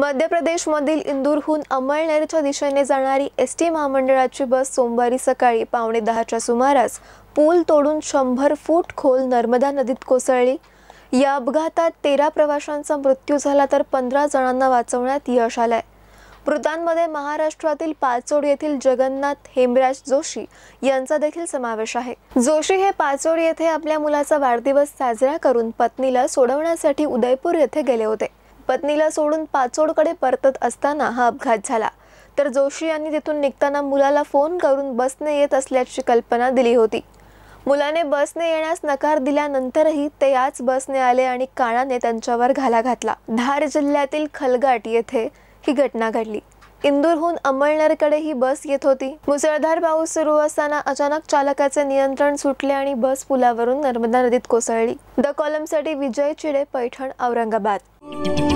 मध्य प्रदेशमधील इंदूरहून अमळनेरच्या दिशेने जाणारी एस टी महामंडळाची बस सोमवारी सकाळी पावणे दहाच्या सुमारास पूल तोडून शंभर फूट खोल नर्मदा नदीत कोसळली या अपघातात तेरा प्रवाशांचा मृत्यू झाला तर पंधरा जणांना वाचवण्यात यश आलंय मृतांमध्ये महाराष्ट्रातील पाचोड येथील जगन्नाथ हेमराज जोशी यांचा देखील समावेश आहे जोशी हे पाचोड येथे आपल्या मुलाचा वाढदिवस साजरा करून पत्नीला सोडवण्यासाठी उदयपूर येथे गेले होते पत्नीला सोडून पाचोडकडे परतत असताना हा अपघात झाला तर जोशी यांनी तिथून निघताना मुलाला फोन करून बसने येत असल्याची कल्पना दिली होती मुलाने बसने येण्यास नकार दिल्यानंतरही ते याच बसने आले आणि काळाने त्यांच्यावर घाला घातला धार जिल्ह्यातील खलगाट येथे ही घटना घडली इंदूरहून अंमळनेरकडे ही बस येत होती मुसळधार पाऊस सुरू असताना अचानक चालकाचे नियंत्रण सुटले आणि बस पुलावरून नर्मदा नदीत कोसळली द कॉलमसाठी विजय चिडे पैठण औरंगाबाद